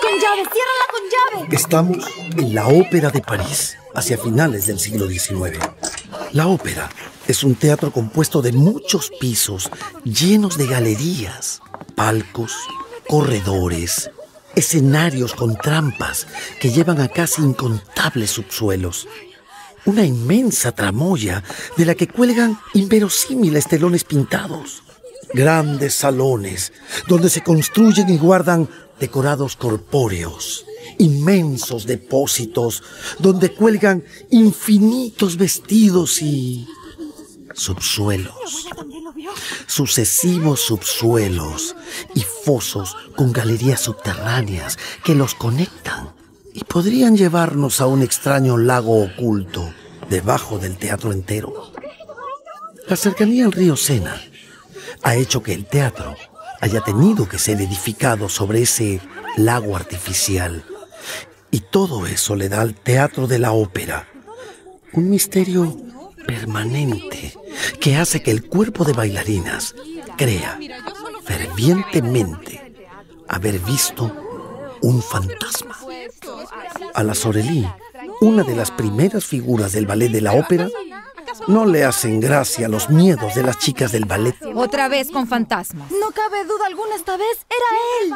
¡Con llave! ¡Ciérrala con llave! Estamos en la Ópera de París, hacia finales del siglo XIX. La ópera es un teatro compuesto de muchos pisos, llenos de galerías, palcos, corredores, escenarios con trampas que llevan a casi incontables subsuelos. Una inmensa tramoya de la que cuelgan inverosímiles telones pintados grandes salones donde se construyen y guardan decorados corpóreos, inmensos depósitos donde cuelgan infinitos vestidos y subsuelos, sucesivos subsuelos y fosos con galerías subterráneas que los conectan y podrían llevarnos a un extraño lago oculto debajo del teatro entero. La cercanía al río Sena ha hecho que el teatro haya tenido que ser edificado sobre ese lago artificial. Y todo eso le da al teatro de la ópera un misterio permanente que hace que el cuerpo de bailarinas crea fervientemente haber visto un fantasma. A la Sorelí, una de las primeras figuras del ballet de la ópera, no le hacen gracia los miedos de las chicas del ballet. Otra vez con fantasmas. No cabe duda alguna, esta vez era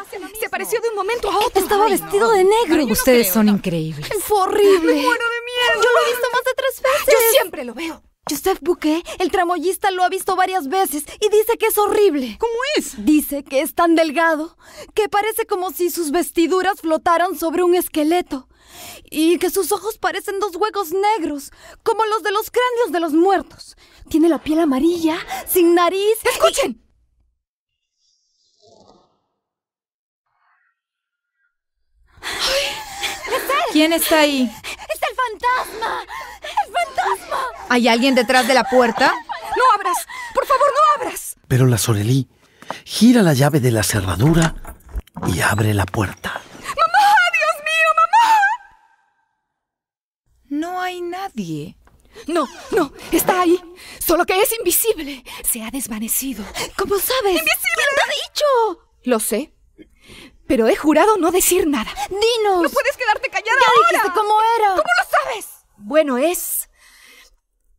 él. Se pareció de un momento a otro. Estaba vestido de negro. Ustedes son increíbles. Fue horrible. Me muero de miedo. Yo lo he visto más de tres veces. Yo siempre lo veo. Joseph Bouquet, el tramoyista, lo ha visto varias veces y dice que es horrible. ¿Cómo es? Dice que es tan delgado que parece como si sus vestiduras flotaran sobre un esqueleto y que sus ojos parecen dos huecos negros, como los de los cráneos de los muertos. Tiene la piel amarilla, sin nariz. ¡Escuchen! ¿Quién está ahí? ¡Es el fantasma! ¡El fantasma! ¿Hay alguien detrás de la puerta? ¡No abras! ¡Por favor, no abras! Pero la Sorelí gira la llave de la cerradura y abre la puerta. No hay nadie. No, no, está ahí. Solo que es invisible. Se ha desvanecido. ¿Cómo sabes? ¡Invisible! ¿Quién te ha dicho? Lo sé. Pero he jurado no decir nada. ¡Dinos! ¡No puedes quedarte callada ¿Ya ahora! cómo era! ¿Cómo lo sabes? Bueno, es...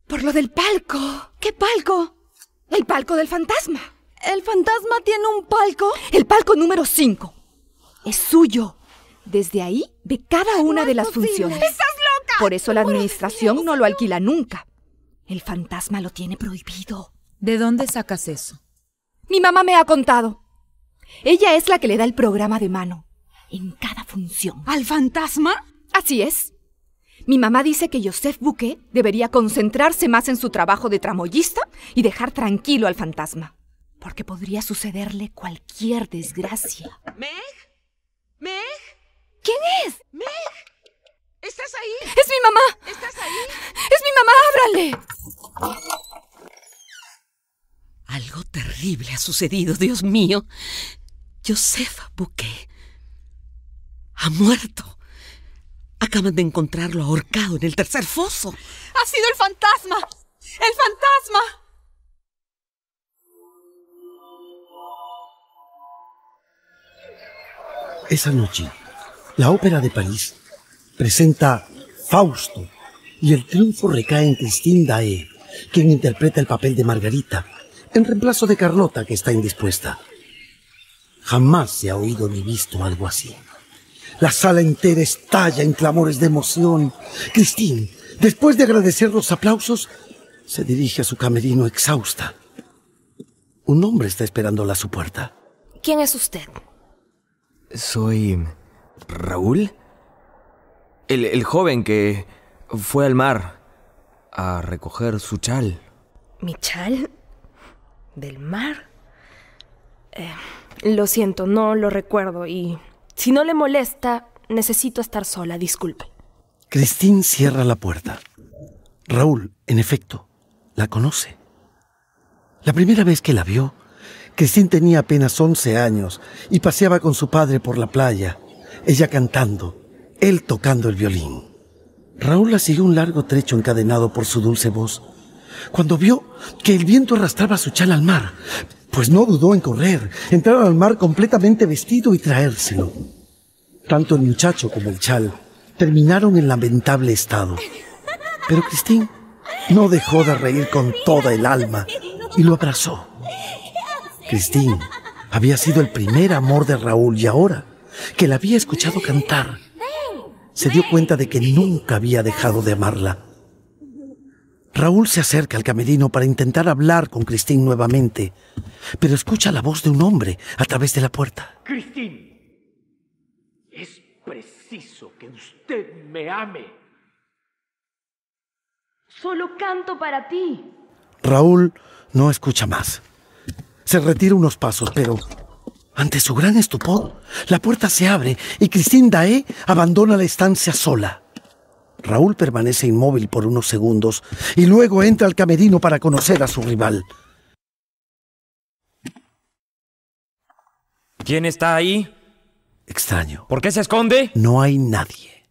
Por lo del palco. ¿Qué palco? El palco del fantasma. ¿El fantasma tiene un palco? El palco número 5. Es suyo. Desde ahí, de cada una de las funciones. Por eso la administración no lo alquila nunca. El fantasma lo tiene prohibido. ¿De dónde sacas eso? Mi mamá me ha contado. Ella es la que le da el programa de mano en cada función. ¿Al fantasma? Así es. Mi mamá dice que Joseph Bouquet debería concentrarse más en su trabajo de tramoyista y dejar tranquilo al fantasma, porque podría sucederle cualquier desgracia. ¿Meg? ¿Meg? ¿Quién es? ¿Meg? ¿Estás ahí? ¡Es mi mamá! ¿Estás ahí? ¡Es mi mamá! ¡Ábrale! Algo terrible ha sucedido, Dios mío. Josefa Bouquet ha muerto. Acaban de encontrarlo ahorcado en el tercer foso. ¡Ha sido el fantasma! ¡El fantasma! Esa noche, la Ópera de París presenta Fausto y el triunfo recae en Christine Dae, quien interpreta el papel de Margarita, en reemplazo de Carlota que está indispuesta. Jamás se ha oído ni visto algo así. La sala entera estalla en clamores de emoción. Christine, después de agradecer los aplausos, se dirige a su camerino exhausta. Un hombre está esperándola a su puerta. ¿Quién es usted? Soy... Raúl. El, joven que fue al mar a recoger su chal. ¿Mi chal? ¿Del mar? Eh, lo siento, no lo recuerdo y si no le molesta, necesito estar sola, disculpe. Cristín cierra la puerta. Raúl, en efecto, la conoce. La primera vez que la vio, Cristín tenía apenas 11 años y paseaba con su padre por la playa, ella cantando él tocando el violín. Raúl la siguió un largo trecho encadenado por su dulce voz, cuando vio que el viento arrastraba su chal al mar, pues no dudó en correr, entrar al mar completamente vestido y traérselo. Tanto el muchacho como el chal terminaron en lamentable estado. Pero Cristín no dejó de reír con toda el alma y lo abrazó. Cristín había sido el primer amor de Raúl y ahora que la había escuchado cantar, se dio cuenta de que nunca había dejado de amarla. Raúl se acerca al camerino para intentar hablar con Cristín nuevamente, pero escucha la voz de un hombre a través de la puerta. Cristín, es preciso que usted me ame. Solo canto para ti. Raúl no escucha más. Se retira unos pasos, pero ante su gran estupor, la puerta se abre y Christine Dae abandona la estancia sola. Raúl permanece inmóvil por unos segundos y luego entra al camerino para conocer a su rival. ¿Quién está ahí? Extraño. ¿Por qué se esconde? No hay nadie.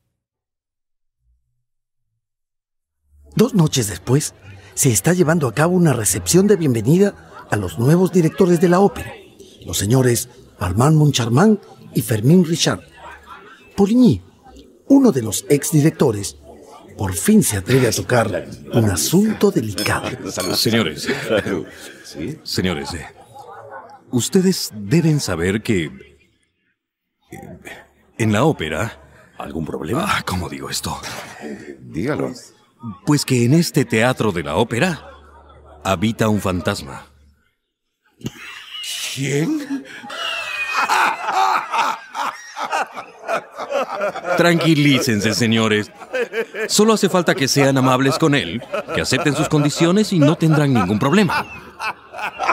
Dos noches después, se está llevando a cabo una recepción de bienvenida a los nuevos directores de la ópera los señores Armand moncharmán y Fermín Richard. Poligny, uno de los exdirectores, por fin se atreve a tocar un asunto delicado. Señores, señores, eh, ustedes deben saber que eh, en la ópera... ¿Algún problema? Ah, ¿Cómo digo esto? Dígalo. Pues que en este teatro de la ópera habita un fantasma. ¿Quién? Tranquilícense, señores. Solo hace falta que sean amables con él, que acepten sus condiciones y no tendrán ningún problema.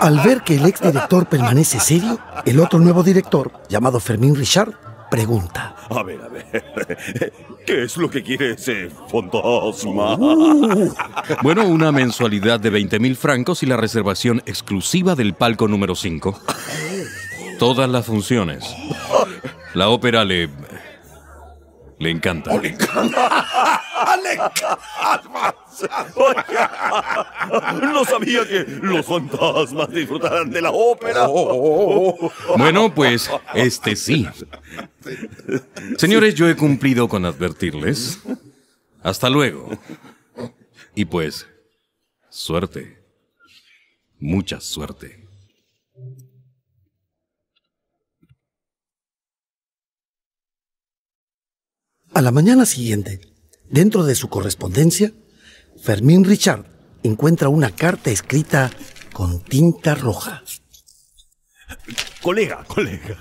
Al ver que el exdirector permanece serio, el otro nuevo director, llamado Fermín Richard, pregunta. A ver, a ver. ¿Qué es lo que quiere ese fantasma? Uh. bueno, una mensualidad de 20 mil francos y la reservación exclusiva del palco número 5. Todas las funciones. La ópera le le encanta. Oh, le encanta. no sabía que los fantasmas disfrutaran de la ópera. Oh. bueno, pues este sí. Señores, yo he cumplido con advertirles. Hasta luego. Y pues, suerte. Mucha suerte. A la mañana siguiente, dentro de su correspondencia, Fermín Richard encuentra una carta escrita con tinta roja. Colega, colega,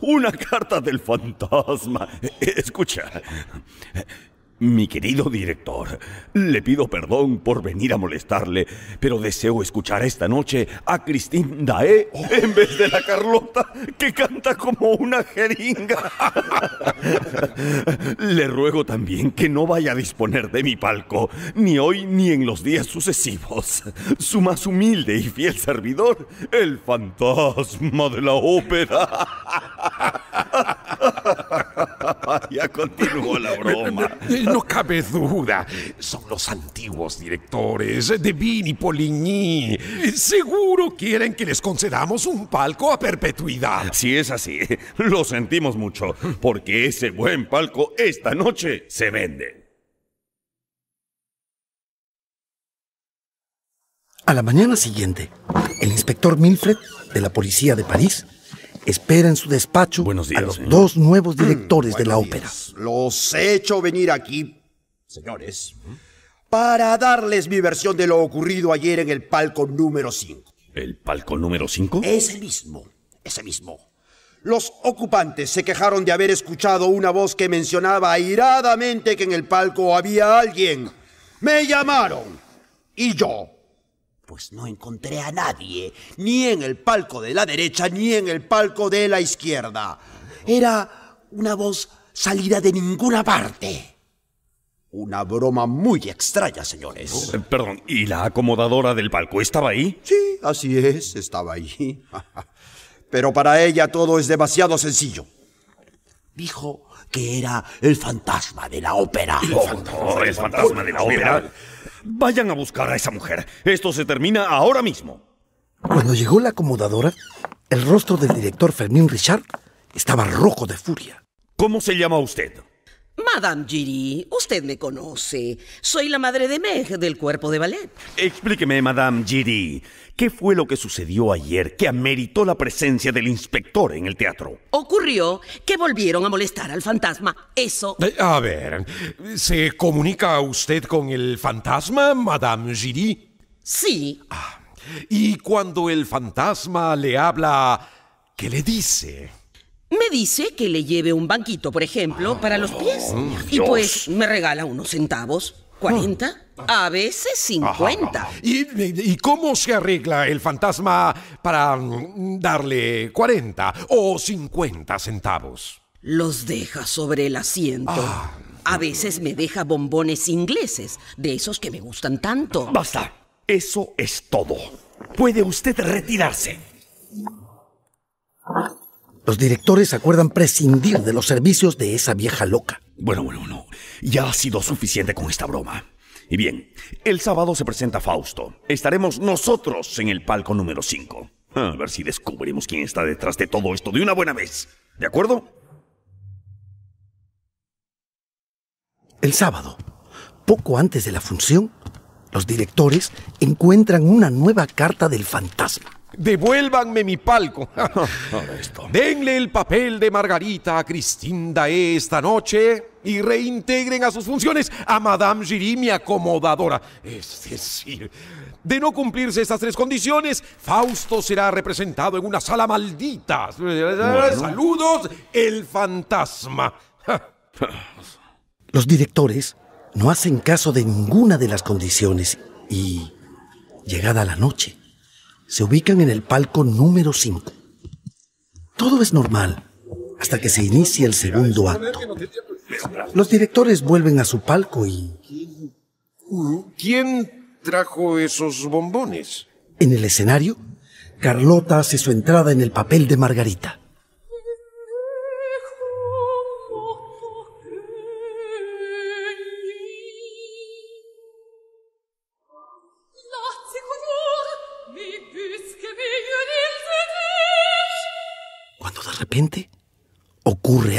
una carta del fantasma. Escucha, mi querido director, le pido perdón por venir a molestarle, pero deseo escuchar esta noche a Christine Dae en vez de la Carlota, que canta como una jeringa. le ruego también que no vaya a disponer de mi palco, ni hoy ni en los días sucesivos. Su más humilde y fiel servidor, el fantasma de la ópera. ya continuó la broma. No cabe duda, son los antiguos directores de Vini Poligny. Seguro quieren que les concedamos un palco a perpetuidad. Si es así, lo sentimos mucho, porque ese buen palco esta noche se vende. A la mañana siguiente, el inspector Milfred de la policía de París espera en su despacho días, a los dos nuevos mm, directores de la ópera. Los he hecho venir aquí, señores, para darles mi versión de lo ocurrido ayer en el palco número 5. ¿El palco número 5? Ese mismo, ese mismo. Los ocupantes se quejaron de haber escuchado una voz que mencionaba airadamente que en el palco había alguien. Me llamaron y yo pues no encontré a nadie, ni en el palco de la derecha ni en el palco de la izquierda. Era una voz salida de ninguna parte. Una broma muy extraña, señores. Eh, perdón, ¿y la acomodadora del palco estaba ahí? Sí, así es, estaba ahí. Pero para ella todo es demasiado sencillo. Dijo que era el fantasma de la ópera. el fantasma de la ópera. Vayan a buscar a esa mujer. Esto se termina ahora mismo. Cuando llegó la acomodadora, el rostro del director Fermín Richard estaba rojo de furia. ¿Cómo se llama usted? Madame Giry, usted me conoce. Soy la madre de Meg del cuerpo de ballet. Explíqueme, Madame Giry, ¿qué fue lo que sucedió ayer que ameritó la presencia del inspector en el teatro? Ocurrió que volvieron a molestar al fantasma. Eso. Eh, a ver, ¿se comunica usted con el fantasma, Madame Giry? Sí. Ah, y cuando el fantasma le habla, ¿qué le dice? Me dice que le lleve un banquito, por ejemplo, para los pies. y pues me regala unos centavos. 40, a veces 50. ¿Y, cómo se arregla el fantasma para mm, darle 40 o 50 centavos? Los deja sobre el asiento. Ah. A veces me deja bombones ingleses, de esos que me gustan tanto. Basta. Eso es todo. Puede usted retirarse. Los directores acuerdan prescindir de los servicios de esa vieja loca. Bueno, bueno, no. Ya ha sido suficiente con esta broma. Y bien, el sábado se presenta Fausto. Estaremos nosotros en el palco número 5. A ver si descubrimos quién está detrás de todo esto de una buena vez. ¿De acuerdo? El sábado, poco antes de la función, los directores encuentran una nueva carta del fantasma. Devuélvanme mi palco. Denle el papel de Margarita a Cristina esta noche y reintegren a sus funciones a Madame Giry, mi acomodadora. Es decir, de no cumplirse estas tres condiciones, Fausto será representado en una sala maldita. Saludos, el fantasma. Los directores no hacen caso de ninguna de las condiciones y, llegada la noche, se ubican en el palco número 5. Todo es normal hasta que se inicia el segundo acto. Los directores vuelven a su palco y... ¿Quién trajo esos bombones? En el escenario, Carlota hace su entrada en el papel de Margarita.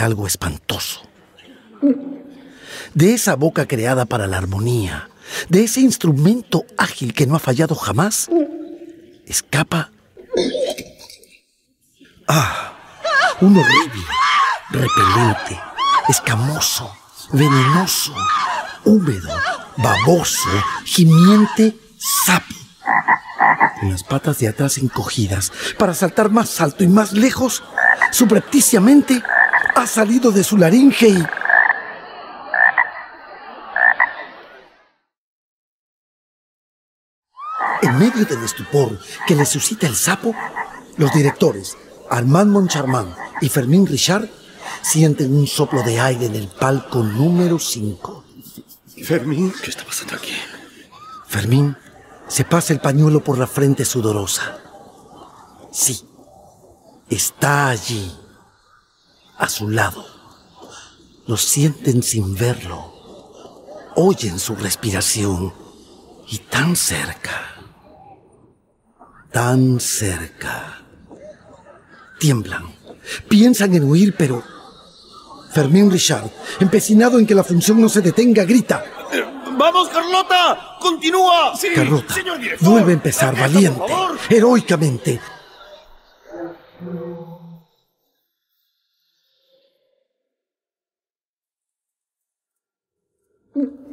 algo espantoso. De esa boca creada para la armonía, de ese instrumento ágil que no ha fallado jamás, escapa... Ah, un horrible, repelente, escamoso, venenoso, húmedo, baboso, gimiente sapo. Con las patas de atrás encogidas para saltar más alto y más lejos, Suprepticiamente ha salido de su laringe y... En medio del estupor que le suscita el sapo, los directores Armand Moncharmán y Fermín Richard sienten un soplo de aire en el palco número 5. Fermín, ¿qué está pasando aquí? Fermín se pasa el pañuelo por la frente sudorosa. Sí, está allí a su lado. Lo sienten sin verlo. Oyen su respiración. Y tan cerca. Tan cerca. Tiemblan. Piensan en huir, pero... Fermín Richard, empecinado en que la función no se detenga, grita. ¡Vamos, Carlota! ¡Continúa! Carlota vuelve a empezar valiente, heroicamente,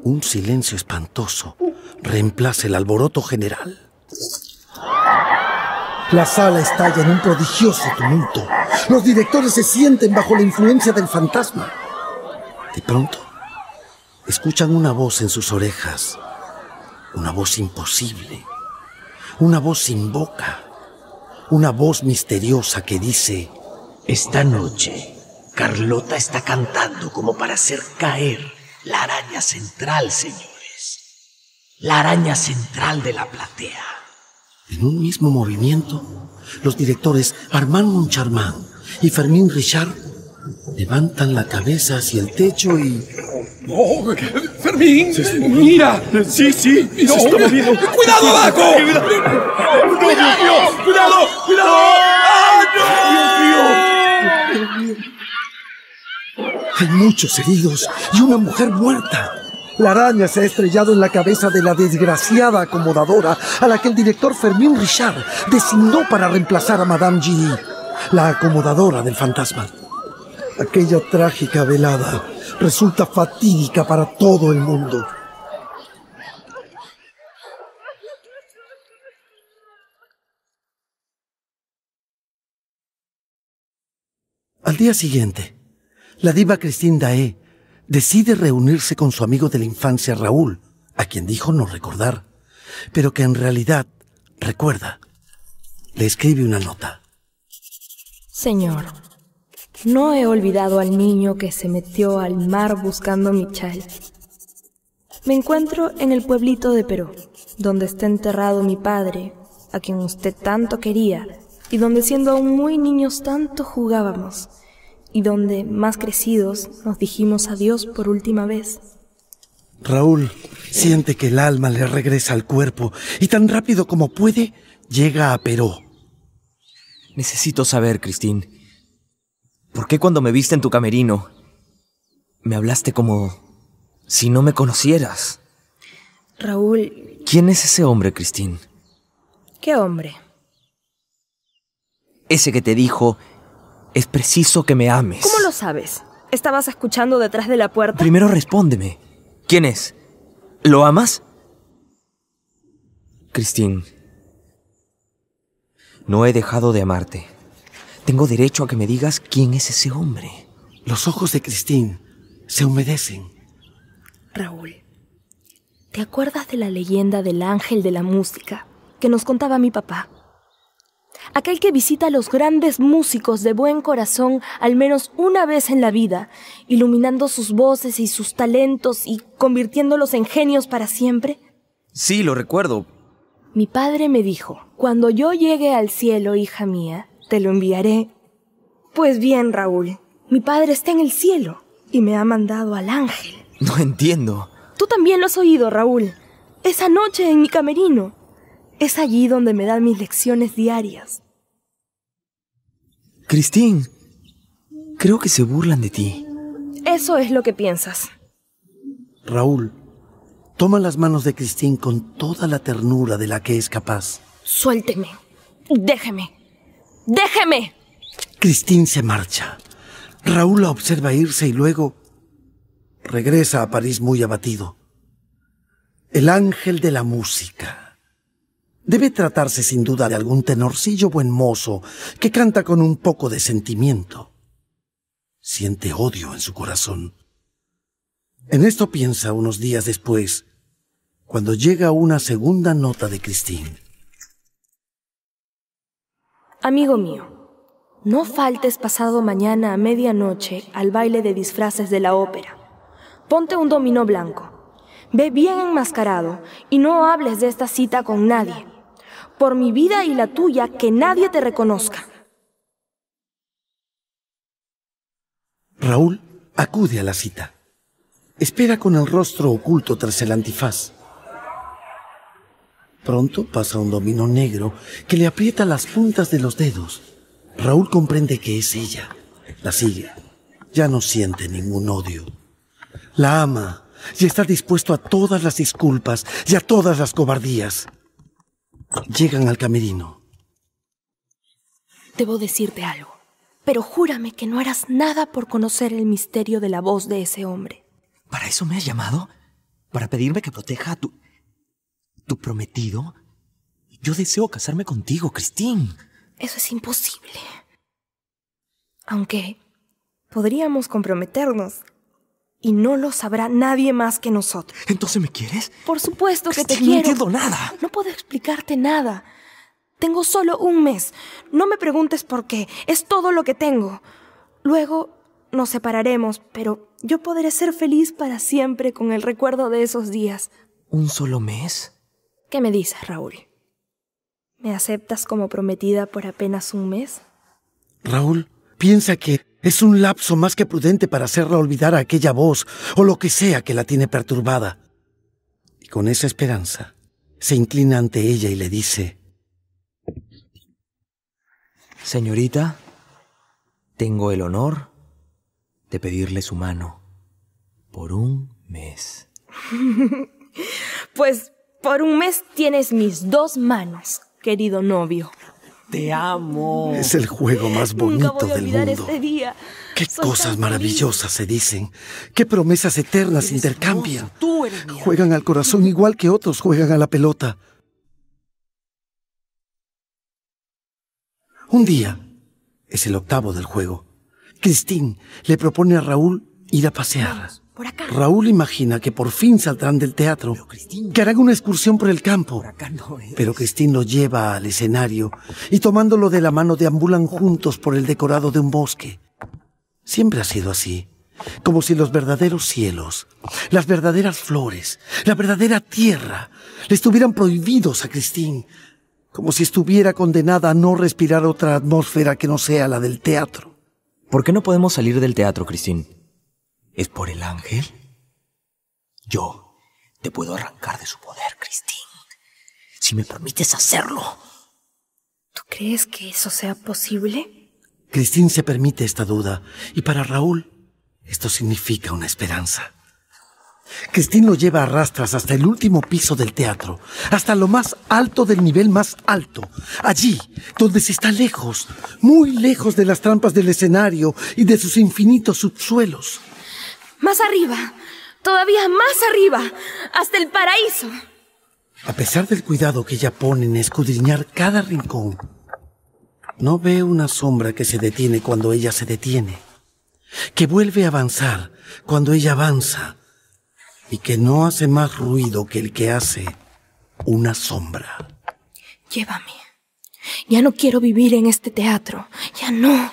Un silencio espantoso reemplaza el alboroto general. La sala estalla en un prodigioso tumulto. Los directores se sienten bajo la influencia del fantasma. De pronto, escuchan una voz en sus orejas. Una voz imposible. Una voz sin boca. Una voz misteriosa que dice... Esta noche, Carlota está cantando como para hacer caer la araña central, señores. La araña central de la platea. En un mismo movimiento, los directores Armand Moncharmin y Fermín Richard levantan la cabeza hacia el techo y... ¡Oh, Fermín! ¡Mira! ¡Sí, sí! ¡Se está moviendo! ¡Cuidado, Baco! ¡Cuidado! ¡Cuidado! ¡Cuidado! ¡Ah, no! Hay muchos heridos y una mujer muerta. La araña se ha estrellado en la cabeza de la desgraciada acomodadora a la que el director Fermín Richard designó para reemplazar a Madame Gilly, la acomodadora del fantasma. Aquella trágica velada resulta fatídica para todo el mundo. Al día siguiente, la diva Cristina Dae decide reunirse con su amigo de la infancia Raúl, a quien dijo no recordar, pero que en realidad recuerda. Le escribe una nota. Señor, no he olvidado al niño que se metió al mar buscando mi chal. Me encuentro en el pueblito de Perú, donde está enterrado mi padre, a quien usted tanto quería, y donde siendo aún muy niños tanto jugábamos y donde, más crecidos, nos dijimos adiós por última vez. Raúl siente que el alma le regresa al cuerpo y tan rápido como puede llega a Perú. Necesito saber, Cristín, ¿por qué cuando me viste en tu camerino me hablaste como si no me conocieras? Raúl... ¿Quién es ese hombre, Cristín? ¿Qué hombre? Ese que te dijo es preciso que me ames. ¿Cómo lo sabes? ¿Estabas escuchando detrás de la puerta? Primero respóndeme. ¿Quién es? ¿Lo amas? Cristín. no he dejado de amarte. Tengo derecho a que me digas quién es ese hombre. Los ojos de Cristín se humedecen. Raúl, ¿te acuerdas de la leyenda del ángel de la música que nos contaba mi papá? aquel que visita a los grandes músicos de buen corazón al menos una vez en la vida, iluminando sus voces y sus talentos y convirtiéndolos en genios para siempre? Sí, lo recuerdo. Mi padre me dijo, cuando yo llegue al cielo, hija mía, te lo enviaré. Pues bien, Raúl, mi padre está en el cielo y me ha mandado al ángel. No entiendo. Tú también lo has oído, Raúl. Esa noche en mi camerino. Es allí donde me dan mis lecciones diarias. Cristín, creo que se burlan de ti. Eso es lo que piensas. Raúl, toma las manos de Cristín con toda la ternura de la que es capaz. Suélteme. Déjeme. Déjeme. Cristín se marcha. Raúl la observa irse y luego regresa a París muy abatido. El ángel de la música. Debe tratarse sin duda de algún tenorcillo buen mozo que canta con un poco de sentimiento. Siente odio en su corazón. En esto piensa unos días después, cuando llega una segunda nota de Christine. Amigo mío, no faltes pasado mañana a medianoche al baile de disfraces de la ópera. Ponte un dominó blanco. Ve bien enmascarado y no hables de esta cita con nadie por mi vida y la tuya, que nadie te reconozca. Raúl acude a la cita. Espera con el rostro oculto tras el antifaz. Pronto pasa un domino negro que le aprieta las puntas de los dedos. Raúl comprende que es ella. La sigue. Ya no siente ningún odio. La ama y está dispuesto a todas las disculpas y a todas las cobardías. Llegan al camerino. Debo decirte algo, pero júrame que no harás nada por conocer el misterio de la voz de ese hombre. ¿Para eso me has llamado? ¿Para pedirme que proteja a tu... tu prometido? Yo deseo casarme contigo, Cristín. Eso es imposible. Aunque podríamos comprometernos y no lo sabrá nadie más que nosotros. ¿Entonces me quieres? Por supuesto que te quiero. No nada. No puedo explicarte nada. Tengo solo un mes. No me preguntes por qué. Es todo lo que tengo. Luego nos separaremos, pero yo podré ser feliz para siempre con el recuerdo de esos días. ¿Un solo mes? ¿Qué me dices, Raúl? ¿Me aceptas como prometida por apenas un mes? Raúl, piensa que es un lapso más que prudente para hacerla olvidar a aquella voz o lo que sea que la tiene perturbada. Y con esa esperanza, se inclina ante ella y le dice, Señorita, tengo el honor de pedirle su mano por un mes. pues por un mes tienes mis dos manos, querido novio. Te amo. Es el juego más bonito del mundo. Este Qué cosas maravillosas se dicen. Qué promesas eternas intercambian. juegan al corazón igual que otros juegan a la pelota. Un día, es el octavo del juego, Christine le propone a Raúl ir a pasear. Raúl imagina que por fin saldrán del teatro, que harán una excursión por el campo. pero Cristín lo lleva al escenario y tomándolo de la mano deambulan juntos por el decorado de un bosque. Siempre ha sido así, como si los verdaderos cielos, las verdaderas flores, la verdadera tierra le estuvieran prohibidos a Cristín, como si estuviera condenada a no respirar otra atmósfera que no sea la del teatro. ¿Por qué no podemos salir del teatro, Cristín? es por el ángel? Yo te puedo arrancar de su poder, Cristín, si me permites hacerlo. ¿Tú crees que eso sea posible? Cristín se permite esta duda, y para Raúl esto significa una esperanza. Cristín lo lleva a rastras hasta el último piso del teatro, hasta lo más alto del nivel más alto, allí donde se está lejos, muy lejos de las trampas del escenario y de sus infinitos subsuelos. Más arriba, todavía más arriba, hasta el paraíso. A pesar del cuidado que ella pone en escudriñar cada rincón, no ve una sombra que se detiene cuando ella se detiene, que vuelve a avanzar cuando ella avanza y que no hace más ruido que el que hace una sombra. Llévame. Ya no quiero vivir en este teatro. Ya no.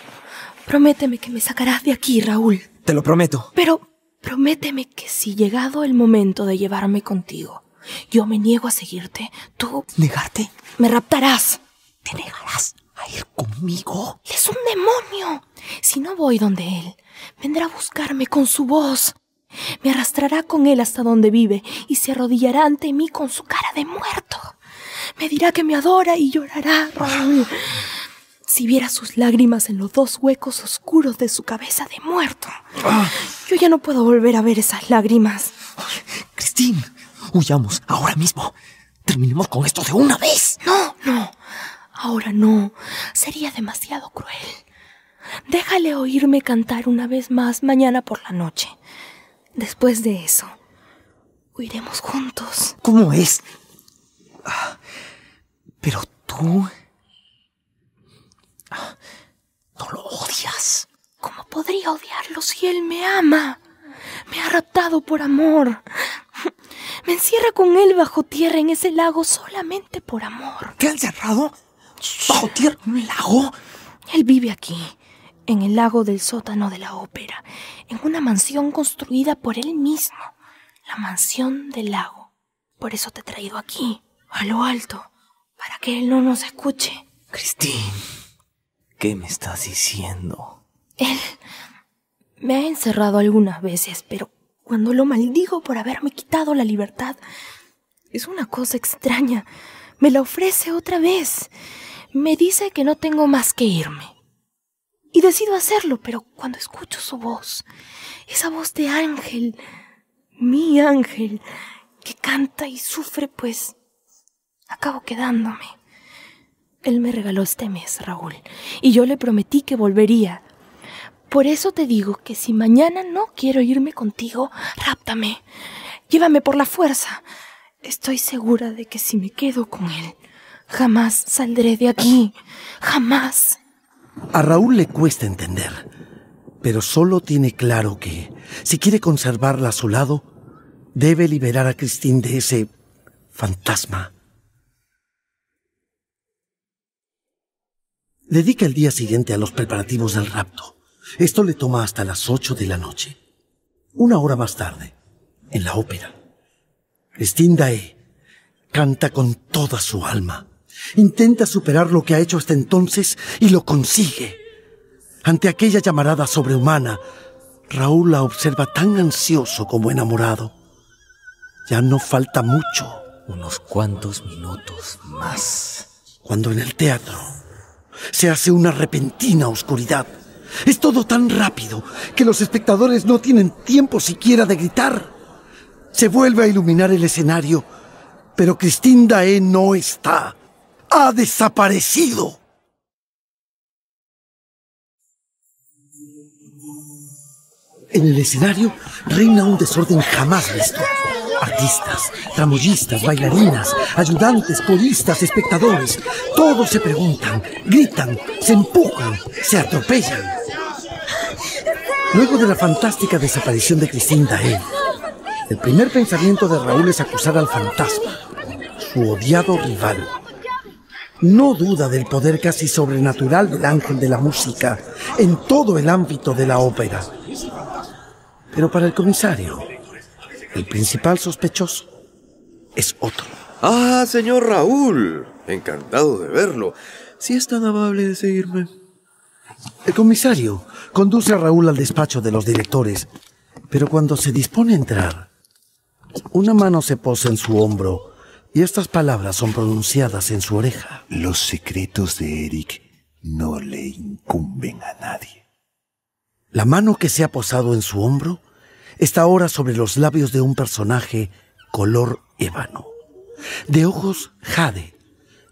Prométeme que me sacarás de aquí, Raúl. Te lo prometo. Pero... Prométeme que si llegado el momento de llevarme contigo, yo me niego a seguirte, tú... ¿Negarte? Me raptarás. ¿Te negarás a ir conmigo? Es un demonio. Si no voy donde él, vendrá a buscarme con su voz. Me arrastrará con él hasta donde vive y se arrodillará ante mí con su cara de muerto. Me dirá que me adora y llorará. si viera sus lágrimas en los dos huecos oscuros de su cabeza de muerto. Ah. Yo ya no puedo volver a ver esas lágrimas. ¡Christine! huyamos ahora mismo. Terminemos con esto de una vez. No, no. Ahora no. Sería demasiado cruel. Déjale oírme cantar una vez más mañana por la noche. Después de eso, huiremos juntos. ¿Cómo es? Ah, pero tú lo odias? ¿Cómo podría odiarlo si él me ama? Me ha raptado por amor. Me encierra con él bajo tierra en ese lago solamente por amor. ¿Qué? ha encerrado? ¿Bajo tierra en un lago? Él vive aquí, en el lago del sótano de la ópera, en una mansión construida por él mismo, la mansión del lago. Por eso te he traído aquí, a lo alto, para que él no nos escuche. Christine. ¿Qué me estás diciendo? Él me ha encerrado algunas veces, pero cuando lo maldigo por haberme quitado la libertad, es una cosa extraña. Me la ofrece otra vez. Me dice que no tengo más que irme. Y decido hacerlo, pero cuando escucho su voz, esa voz de ángel, mi ángel, que canta y sufre, pues acabo quedándome. Él me regaló este mes, Raúl, y yo le prometí que volvería. Por eso te digo que si mañana no quiero irme contigo, ráptame. Llévame por la fuerza. Estoy segura de que si me quedo con él, jamás saldré de aquí. Jamás. A Raúl le cuesta entender, pero solo tiene claro que, si quiere conservarla a su lado, debe liberar a Cristín de ese fantasma Dedica el día siguiente a los preparativos del rapto. Esto le toma hasta las 8 de la noche. Una hora más tarde, en la ópera, Dae canta con toda su alma. Intenta superar lo que ha hecho hasta entonces y lo consigue. Ante aquella llamarada sobrehumana, Raúl la observa tan ansioso como enamorado. Ya no falta mucho. Unos cuantos minutos más. Cuando en el teatro se hace una repentina oscuridad. Es todo tan rápido que los espectadores no tienen tiempo siquiera de gritar. Se vuelve a iluminar el escenario, pero Christine Dae no está. Ha desaparecido. En el escenario reina un desorden jamás visto. Artistas, tramoyistas, bailarinas, ayudantes, polistas, espectadores. Todos se preguntan, gritan, se empujan, se atropellan. Luego de la fantástica desaparición de Cristina, Dael, el primer pensamiento de Raúl es acusar al fantasma, su odiado rival. No duda del poder casi sobrenatural del ángel de la música en todo el ámbito de la ópera. Pero para el comisario, el principal sospechoso es otro. Ah, señor Raúl. Encantado de verlo. Si es tan amable de seguirme. El comisario conduce a Raúl al despacho de los directores, pero cuando se dispone a entrar, una mano se posa en su hombro y estas palabras son pronunciadas en su oreja. Los secretos de Eric no le incumben a nadie. La mano que se ha posado en su hombro está ahora sobre los labios de un personaje color ébano, de ojos jade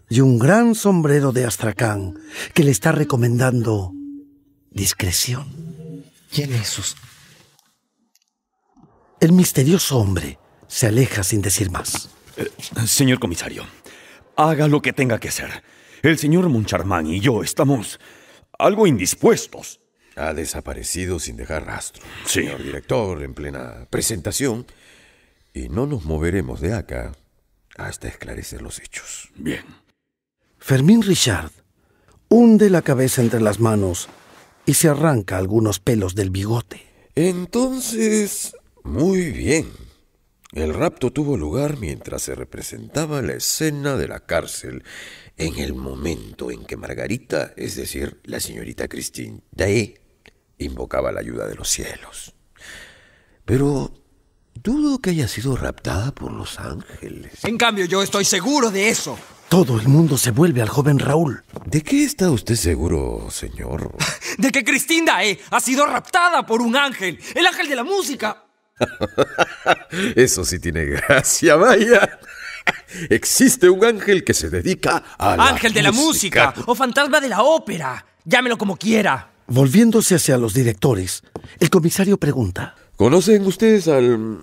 y un gran sombrero de astracán que le está recomendando discreción. ¿Quién es El misterioso hombre se aleja sin decir más. Eh, señor comisario, haga lo que tenga que hacer. El señor Muncharmán y yo estamos algo indispuestos ha desaparecido sin dejar rastro. Señor director, en plena presentación. Y no nos moveremos de acá hasta esclarecer los hechos. Bien. Fermín Richard hunde la cabeza entre las manos y se arranca algunos pelos del bigote. Entonces, muy bien. El rapto tuvo lugar mientras se representaba la escena de la cárcel, en el momento en que Margarita, es decir, la señorita Christine Dae, invocaba la ayuda de los cielos. Pero dudo que haya sido raptada por los ángeles. En cambio, yo estoy seguro de eso. Todo el mundo se vuelve al joven Raúl. ¿De qué está usted seguro, señor? De que Cristina e ha sido raptada por un ángel, el ángel de la música. Eso sí tiene gracia, vaya. Existe un ángel que se dedica a ángel de la música o fantasma de la ópera. Llámelo como quiera. Volviéndose hacia los directores, el comisario pregunta. ¿Conocen ustedes al...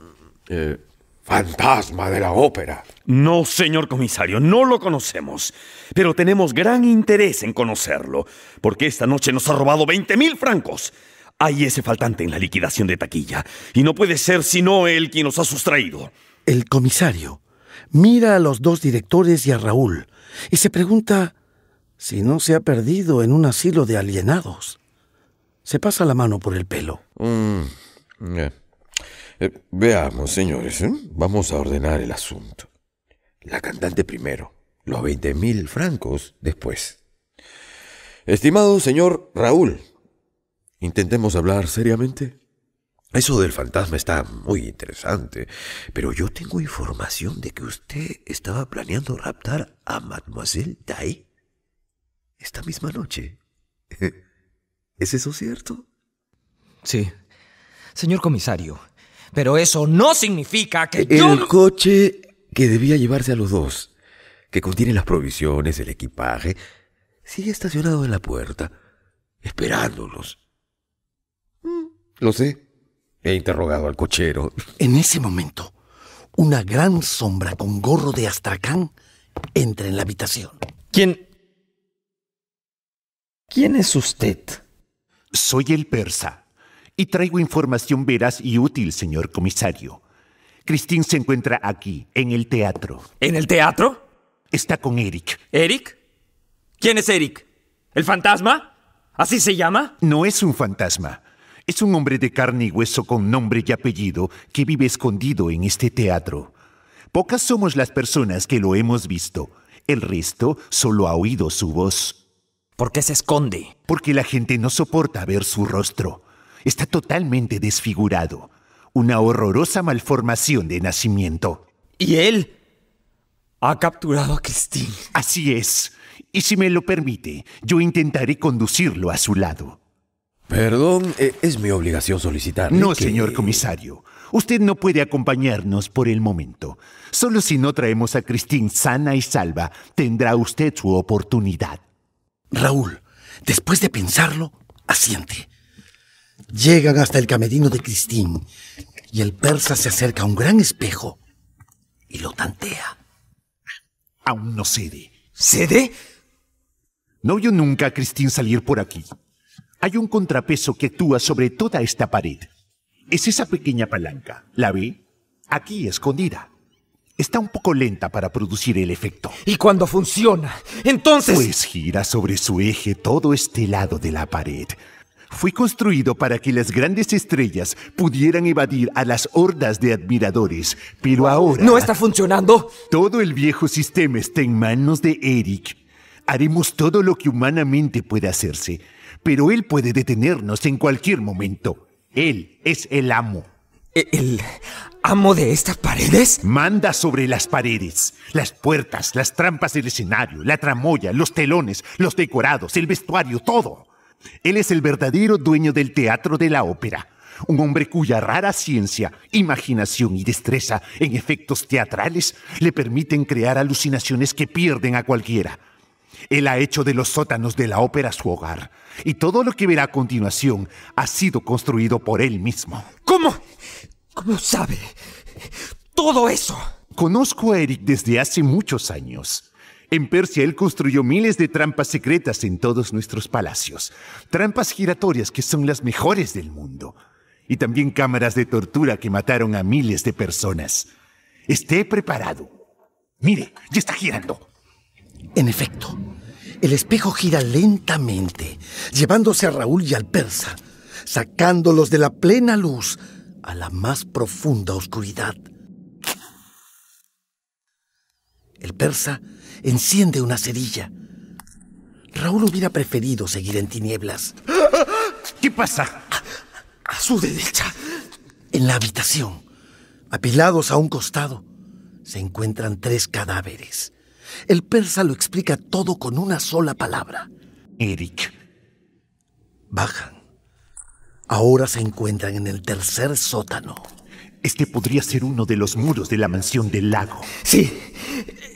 Eh, fantasma de la ópera? No, señor comisario, no lo conocemos, pero tenemos gran interés en conocerlo, porque esta noche nos ha robado 20 mil francos. Hay ese faltante en la liquidación de taquilla, y no puede ser sino él quien nos ha sustraído. El comisario mira a los dos directores y a Raúl, y se pregunta si no se ha perdido en un asilo de alienados. Se pasa la mano por el pelo. Mm, eh, veamos, señores, ¿eh? vamos a ordenar el asunto. La cantante primero, los veinte mil francos después. Estimado señor Raúl, intentemos hablar seriamente. Eso del fantasma está muy interesante, pero yo tengo información de que usted estaba planeando raptar a mademoiselle Day esta misma noche. ¿Es eso cierto? Sí. Señor comisario, pero eso no significa que El coche que debía llevarse a los dos, que contiene las provisiones, el equipaje, sigue estacionado en la puerta, esperándolos. Mm, lo sé. He interrogado al cochero. En ese momento, una gran sombra con gorro de astracán entra en la habitación. ¿Quién? ¿Quién es usted? Soy el persa y traigo información veraz y útil, señor comisario. Christine se encuentra aquí, en el teatro. ¿En el teatro? Está con Eric. ¿Eric? ¿Quién es Eric? ¿El fantasma? ¿Así se llama? No es un fantasma. Es un hombre de carne y hueso con nombre y apellido que vive escondido en este teatro. Pocas somos las personas que lo hemos visto. El resto solo ha oído su voz. ¿Por qué se esconde? Porque la gente no soporta ver su rostro. Está totalmente desfigurado. Una horrorosa malformación de nacimiento. ¿Y él? Ha capturado a Christine. Así es. Y si me lo permite, yo intentaré conducirlo a su lado. Perdón, e, es mi obligación solicitar. ¿eh? No, señor comisario. Usted no puede acompañarnos por el momento. Solo si no traemos a Christine sana y salva, tendrá usted su oportunidad. Raúl, después de pensarlo, asiente. Llegan hasta el camerino de Cristín y el persa se acerca a un gran espejo y lo tantea. Aún no cede. ¿Cede? No vio nunca a Cristín salir por aquí. Hay un contrapeso que actúa sobre toda esta pared. Es esa pequeña palanca. ¿La ve? Aquí, escondida. Está un poco lenta para producir el efecto. Y cuando funciona, entonces... Pues gira sobre su eje todo este lado de la pared. Fue construido para que las grandes estrellas pudieran evadir a las hordas de admiradores, pero ahora... ¿No está funcionando? Todo el viejo sistema está en manos de Eric. Haremos todo lo que humanamente puede hacerse, pero él puede detenernos en cualquier momento. Él es el amo. ¿El amo de estas paredes? Manda sobre las paredes, las puertas, las trampas del escenario, la tramoya, los telones, los decorados, el vestuario, todo. Él es el verdadero dueño del teatro de la ópera, un hombre cuya rara ciencia, imaginación y destreza en efectos teatrales le permiten crear alucinaciones que pierden a cualquiera. Él ha hecho de los sótanos de la ópera su hogar, y todo lo que verá a continuación ha sido construido por él mismo. ¿Cómo? ¡No sabe? Todo eso. Conozco a Eric desde hace muchos años. En Persia él construyó miles de trampas secretas en todos nuestros palacios. Trampas giratorias que son las mejores del mundo. Y también cámaras de tortura que mataron a miles de personas. Esté preparado. Mire, ya está girando. En efecto, el espejo gira lentamente, llevándose a Raúl y al persa, sacándolos de la plena luz a la más profunda oscuridad. El persa enciende una cerilla. Raúl hubiera preferido seguir en tinieblas. ¿Qué pasa? A, su derecha, en la habitación, apilados a un costado, se encuentran tres cadáveres. El persa lo explica todo con una sola palabra. Eric. Bajan Ahora se encuentran en el tercer sótano. Este podría ser uno de los muros de la mansión del lago. Sí,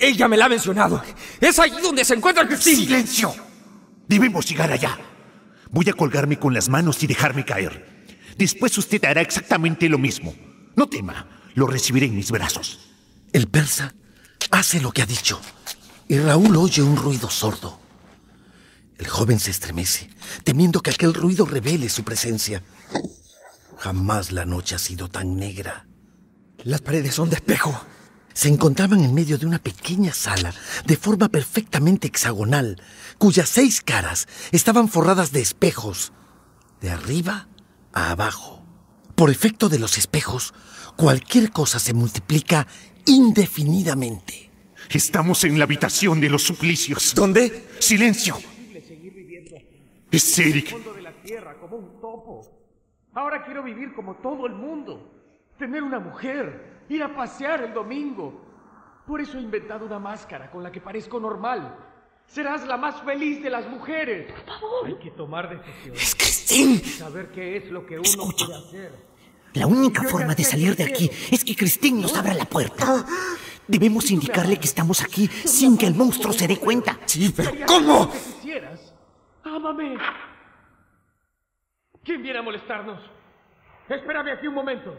ella me la ha mencionado. Es ahí donde se encuentra el ¡Silencio! Debemos llegar allá. Voy a colgarme con las manos y dejarme caer. Después usted hará exactamente lo mismo. No tema, lo recibiré en mis brazos. El persa hace lo que ha dicho y Raúl oye un ruido sordo. El joven se estremece, temiendo que aquel ruido revele su presencia. Jamás la noche ha sido tan negra. Las paredes son de espejo. Se encontraban en medio de una pequeña sala de forma perfectamente hexagonal, cuyas seis caras estaban forradas de espejos, de arriba a abajo. Por efecto de los espejos, cualquier cosa se multiplica indefinidamente. Estamos en la habitación de los suplicios. ¿Dónde? Silencio. Es Eric. la tierra, como un topo. Ahora quiero vivir como todo el mundo. Tener una mujer, ir a pasear el domingo. Por eso he inventado una máscara con la que parezco normal. Serás la más feliz de las mujeres. Por favor. Hay que tomar decisiones. Es Christine. Saber qué es lo que uno Escucha. puede hacer. La única forma de salir de aquí es que Christine nos abra la puerta. Ah. Debemos indicarle que estamos aquí sin que el monstruo se dé cuenta. Sí, pero ¿cómo? ¡Llámame! ¿Quién viene a molestarnos? Espérame aquí un momento.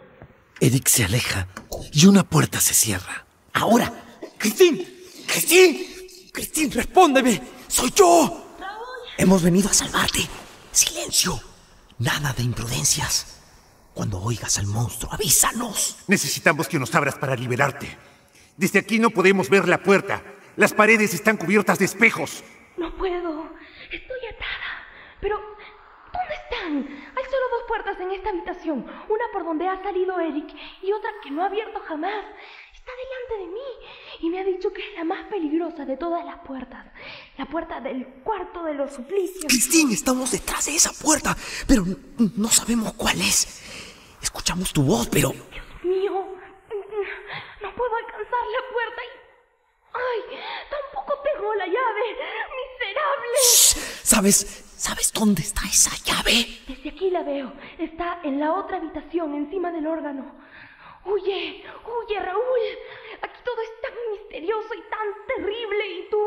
Eric se aleja y una puerta se cierra. Ahora, Cristín, Cristín, Cristín, respóndeme. Soy yo. Hemos venido a salvarte. Silencio. Nada de imprudencias. Cuando oigas al monstruo, avísanos. Necesitamos que nos abras para liberarte. Desde aquí no podemos ver la puerta. Las paredes están cubiertas de espejos. No puedo. Estoy atada. Pero, ¿dónde están? Hay solo dos puertas en esta habitación. Una por donde ha salido Eric y otra que no ha abierto jamás. Está delante de mí y me ha dicho que es la más peligrosa de todas las puertas. La puerta del cuarto de los suplicios. Cristín, estamos detrás de esa puerta, pero no sabemos cuál es. Escuchamos tu voz, pero... Dios mío, no puedo alcanzar la puerta y ¡Ay! ¡Tampoco pegó la llave! ¡Miserable! ¿Sabes? ¿Sabes dónde está esa llave? Desde aquí la veo. Está en la otra habitación, encima del órgano. Huye, huye, Raúl. Aquí todo es tan misterioso y tan terrible. Y tú,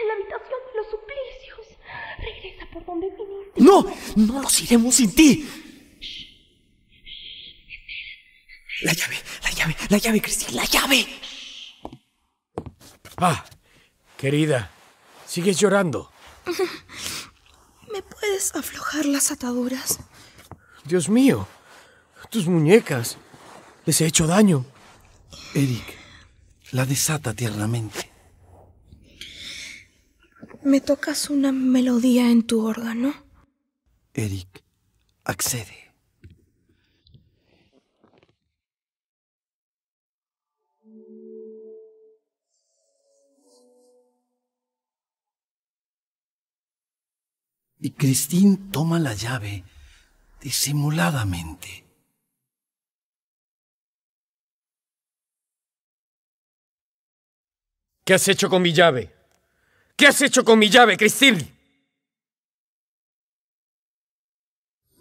en la habitación de los suplicios. Regresa por donde viniste. No, no nos iremos sin ti. La llave, la llave, la llave, Cristina, la llave. Ah, querida, sigues llorando. ¿Me puedes aflojar las ataduras? Dios mío, tus muñecas. Les he hecho daño. Eric, la desata tiernamente. Me tocas una melodía en tu órgano. Eric, accede. y Cristín toma la llave disimuladamente. ¿Qué has hecho con mi llave? ¿Qué has hecho con mi llave, Cristín?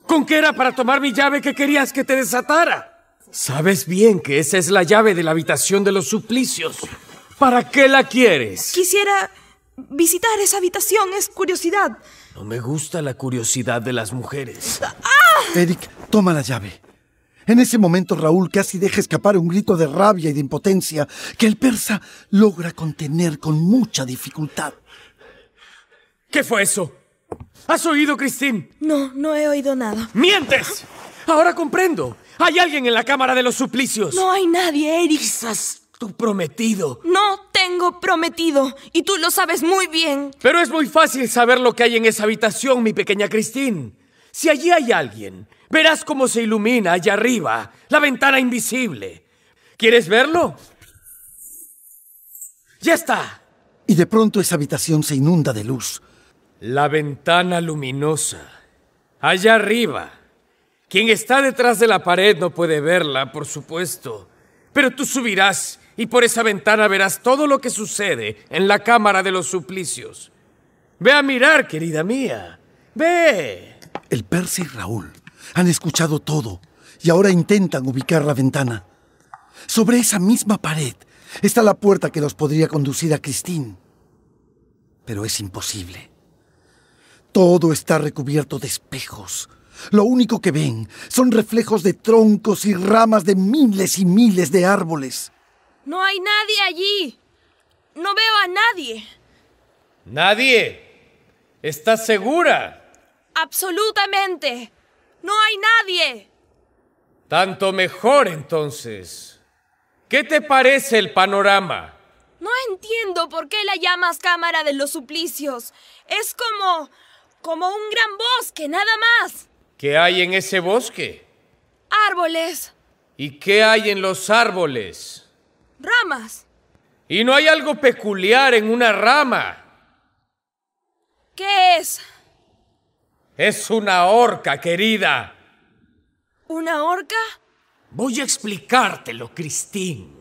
¿Con qué era para tomar mi llave que querías que te desatara? Sabes bien que esa es la llave de la habitación de los suplicios. ¿Para qué la quieres? Quisiera Visitar esa habitación es curiosidad. No me gusta la curiosidad de las mujeres. ¡Ah! Eric, toma la llave. En ese momento Raúl casi deja escapar un grito de rabia y de impotencia que el persa logra contener con mucha dificultad. ¿Qué fue eso? ¿Has oído, Christine? No, no he oído nada. ¡Mientes! Ahora comprendo. Hay alguien en la cámara de los suplicios. No hay nadie, Eric. Quizás tu prometido. No, tengo prometido y tú lo sabes muy bien. Pero es muy fácil saber lo que hay en esa habitación, mi pequeña Cristín. Si allí hay alguien, verás cómo se ilumina allá arriba, la ventana invisible. ¿Quieres verlo? ¡Ya está! Y de pronto esa habitación se inunda de luz. La ventana luminosa. Allá arriba. Quien está detrás de la pared no puede verla, por supuesto. Pero tú subirás y por esa ventana verás todo lo que sucede en la cámara de los suplicios. Ve a mirar, querida mía. Ve. El Percy y Raúl han escuchado todo y ahora intentan ubicar la ventana. Sobre esa misma pared está la puerta que los podría conducir a Cristín. Pero es imposible. Todo está recubierto de espejos. Lo único que ven son reflejos de troncos y ramas de miles y miles de árboles. No hay nadie allí. No veo a nadie. ¿Nadie? ¿Estás segura? Absolutamente. No hay nadie. Tanto mejor entonces. ¿Qué te parece el panorama? No entiendo por qué la llamas Cámara de los Suplicios. Es como... como un gran bosque, nada más. ¿Qué hay en ese bosque? Árboles. ¿Y qué hay en los árboles? ramas. Y no hay algo peculiar en una rama. ¿Qué es? Es una horca, querida. ¿Una horca? Voy a explicártelo, Cristín.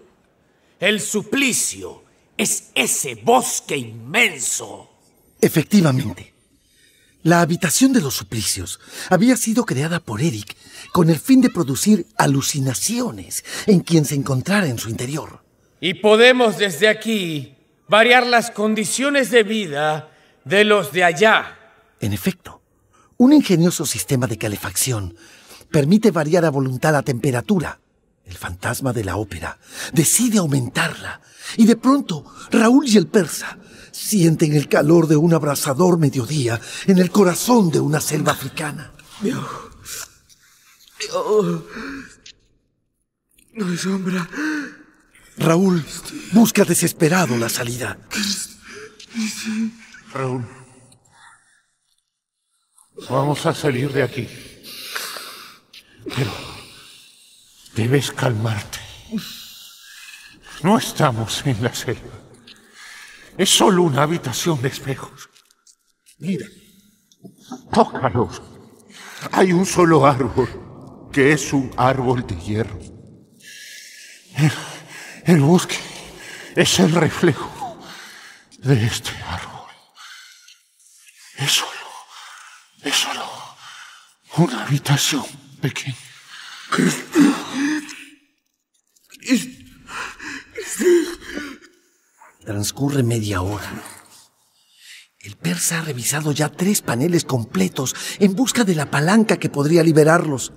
El suplicio es ese bosque inmenso. Efectivamente. La habitación de los suplicios había sido creada por Eric con el fin de producir alucinaciones en quien se encontrara en su interior. Y podemos desde aquí variar las condiciones de vida de los de allá. En efecto, un ingenioso sistema de calefacción permite variar a voluntad la temperatura. El fantasma de la ópera decide aumentarla y de pronto Raúl y el persa sienten el calor de un abrasador mediodía en el corazón de una selva africana. No, ojo. no sombra. Raúl busca desesperado la salida. Raúl, vamos a salir de aquí. Pero debes calmarte. No estamos en la selva. Es solo una habitación de espejos. Mira, tócalos. Hay un solo árbol, que es un árbol de hierro. El bosque es el reflejo de este árbol. Es solo, es solo una habitación pequeña. Transcurre media hora. El persa ha revisado ya tres paneles completos en busca de la palanca que podría liberarlos,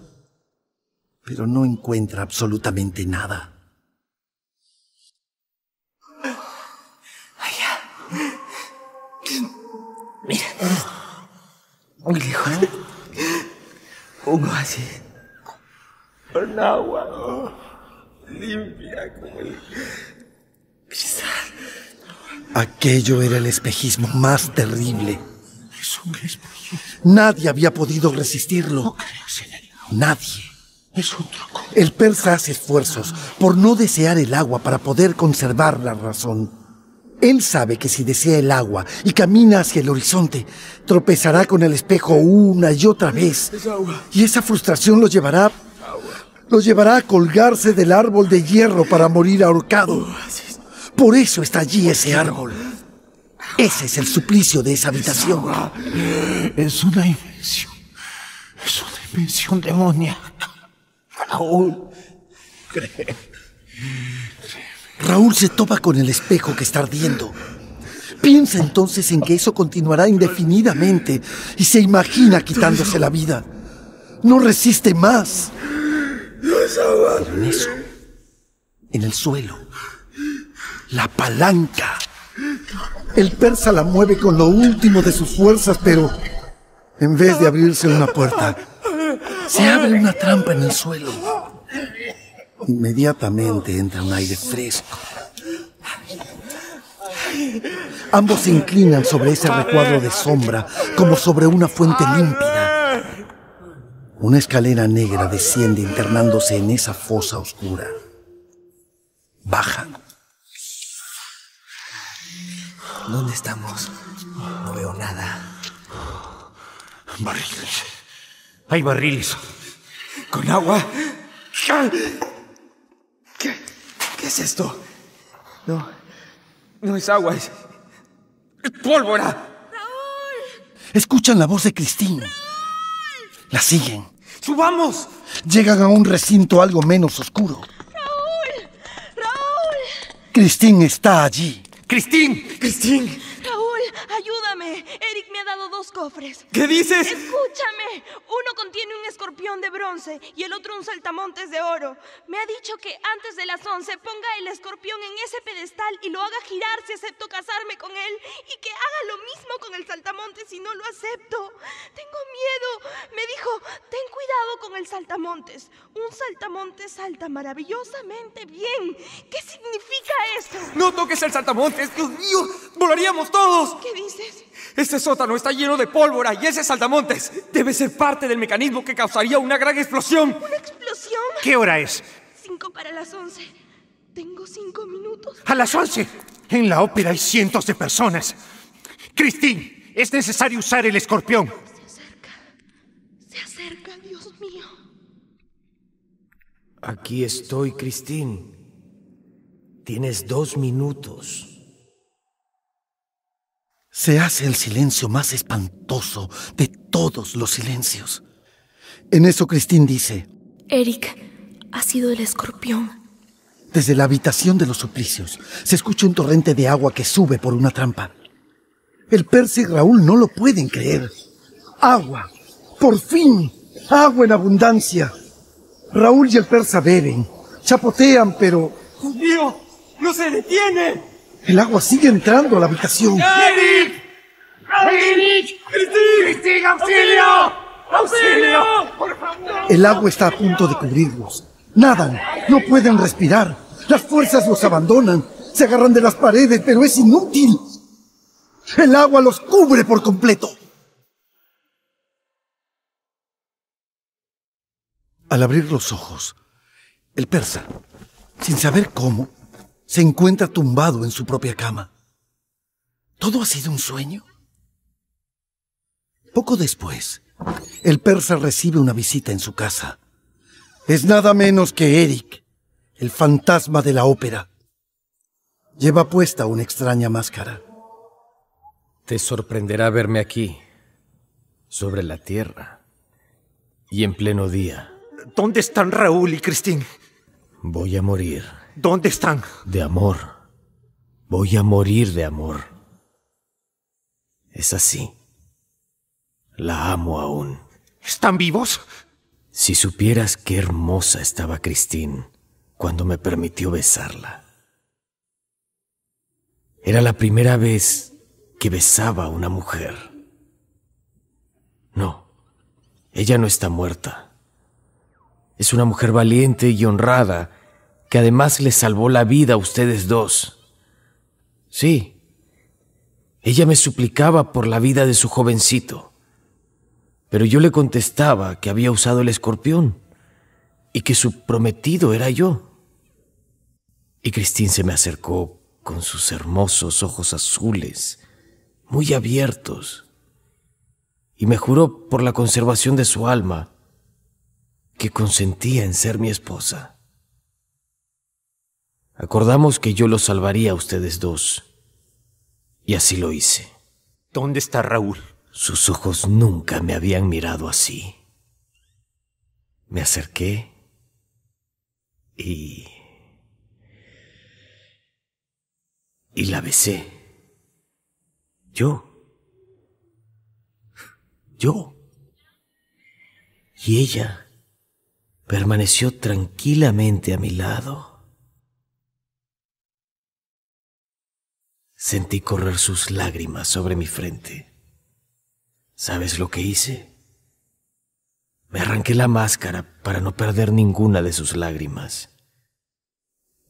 pero no encuentra absolutamente nada. Mira. un lejos. Un así, Un agua. Oh, limpia como el Aquello era el espejismo más terrible. Es un espejismo. Nadie había podido resistirlo. Nadie. Es un truco. El persa hace esfuerzos por no desear el agua para poder conservar la razón. Él sabe que si desea el agua y camina hacia el horizonte, tropezará con el espejo una y otra vez. Y esa frustración lo llevará... llevará a colgarse del árbol de hierro para morir ahorcado. Oh, Por eso está allí ese árbol. Ese es el suplicio de esa habitación. Es, una invención. Es una invención demonia. Raúl, cree. Raúl se topa con el espejo que está ardiendo. Piensa entonces en que eso continuará indefinidamente y se imagina quitándose la vida. No resiste más. Pero en eso, en el suelo, la palanca. El persa la mueve con lo último de sus fuerzas, pero en vez de abrirse una puerta, se abre una trampa en el suelo. Inmediatamente entra un aire fresco. Ambos se inclinan sobre ese recuadro de sombra como sobre una fuente límpida. Una escalera negra desciende internándose en esa fosa oscura. Bajan. ¿Dónde estamos? No veo nada. Barriles. Hay barriles. Con agua. ¿Qué? es esto? No, no es agua, es, es pólvora. ¡Raúl! Escuchan la voz de Cristina. La siguen. ¡Subamos! Llegan a un recinto algo menos oscuro. ¡Raúl! ¡Raúl! Cristín está allí. ¡Cristín! ¡Cristín! ayúdame. Eric me ha dado dos cofres. ¿Qué dices? Escúchame. Uno contiene un escorpión de bronce y el otro un saltamontes de oro. Me ha dicho que antes de las 11 ponga el escorpión en ese pedestal y lo haga girar si acepto casarme con él y que haga lo mismo con el saltamontes si no lo acepto. Tengo miedo. Me dijo, ten cuidado con el saltamontes. Un saltamontes salta maravillosamente bien. ¿Qué significa esto? No toques el saltamontes, Dios mío. Volaríamos todos. ¿Qué dices? Este sótano está lleno de pólvora y ese saltamontes debe ser parte del mecanismo que causaría una gran explosión. ¿Una explosión? ¿Qué hora es? Cinco para las once. Tengo cinco minutos. ¡A las once! En la ópera hay cientos de personas. Christine, es necesario usar el escorpión. Se acerca. Se acerca, Dios mío. Aquí estoy, Christine. Tienes dos minutos. Se hace el silencio más espantoso de todos los silencios. En eso Cristín dice, Eric, ha sido el escorpión. Desde la habitación de los suplicios se escucha un torrente de agua que sube por una trampa. El Percy y Raúl no lo pueden creer. Agua, por fin, agua en abundancia. Raúl y el persa beben, chapotean, pero... ¡Dios ¡No se detiene! El agua sigue entrando a la habitación. ¡Auxilio! ¡Auxilio! El agua está a punto de cubrirlos. Nadan, no pueden respirar. Las fuerzas los abandonan. Se agarran de las paredes, pero es inútil. El agua los cubre por completo. Al abrir los ojos, el persa, sin saber cómo, se encuentra tumbado en su propia cama. ¿Todo ha sido un sueño? Poco después, el persa recibe una visita en su casa. Es nada menos que Eric, el fantasma de la ópera. Lleva puesta una extraña máscara. Te sorprenderá verme aquí, sobre la tierra, y en pleno día. ¿Dónde están Raúl y Christine? Voy a morir. ¿Dónde están? De amor. Voy a morir de amor. Es así. La amo aún. ¿Están vivos? Si supieras qué hermosa estaba Christine cuando me permitió besarla. Era la primera vez que besaba a una mujer. No, ella no está muerta. Es una mujer valiente y honrada que además le salvó la vida a ustedes dos. Sí, ella me suplicaba por la vida de su jovencito, pero yo le contestaba que había usado el escorpión y que su prometido era yo. Y Cristín se me acercó con sus hermosos ojos azules, muy abiertos, y me juró por la conservación de su alma que consentía en ser mi esposa. Acordamos que yo lo salvaría a ustedes dos. Y así lo hice. ¿Dónde está Raúl? Sus ojos nunca me habían mirado así. Me acerqué y... y la besé. Yo. Yo. Y ella permaneció tranquilamente a mi lado. Sentí correr sus lágrimas sobre mi frente. ¿Sabes lo que hice? Me arranqué la máscara para no perder ninguna de sus lágrimas.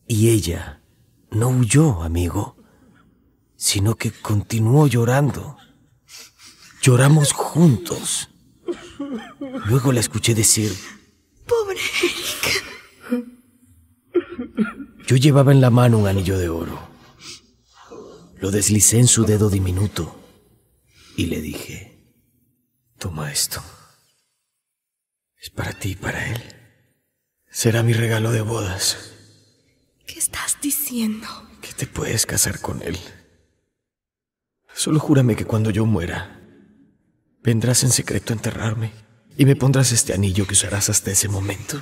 Y ella no huyó, amigo, sino que continuó llorando. Lloramos juntos. Luego la escuché decir, Pobre Erika Yo llevaba en la mano un anillo de oro. Lo deslicé en su dedo diminuto y le dije, toma esto. Es para ti y para él. Será mi regalo de bodas. ¿Qué estás diciendo? Que te puedes casar con él. Solo júrame que cuando yo muera, vendrás en secreto a enterrarme y me pondrás este anillo que usarás hasta ese momento.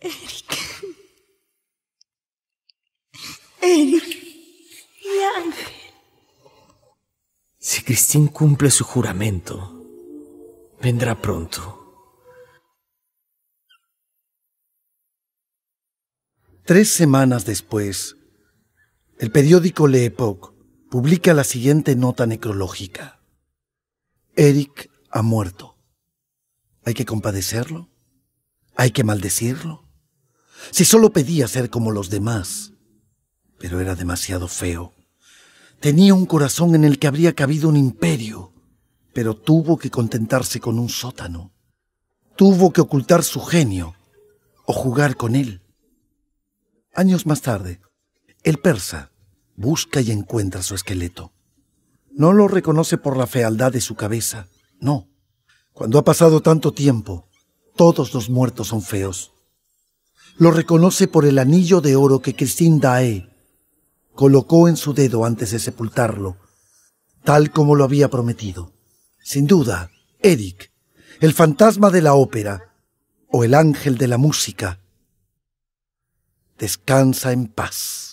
Eric Ángel. Si Cristín cumple su juramento, vendrá pronto. Tres semanas después, el periódico Le Epoque publica la siguiente nota necrológica. Eric ha muerto. ¿Hay que compadecerlo? ¿Hay que maldecirlo? Si solo pedía ser como los demás, pero era demasiado feo. Tenía un corazón en el que habría cabido un imperio, pero tuvo que contentarse con un sótano. Tuvo que ocultar su genio o jugar con él. Años más tarde, el persa busca y encuentra su esqueleto. No lo reconoce por la fealdad de su cabeza, no. Cuando ha pasado tanto tiempo, todos los muertos son feos. Lo reconoce por el anillo de oro que Christine Dae colocó en su dedo antes de sepultarlo, tal como lo había prometido. Sin duda, Eric, el fantasma de la ópera, o el ángel de la música, descansa en paz.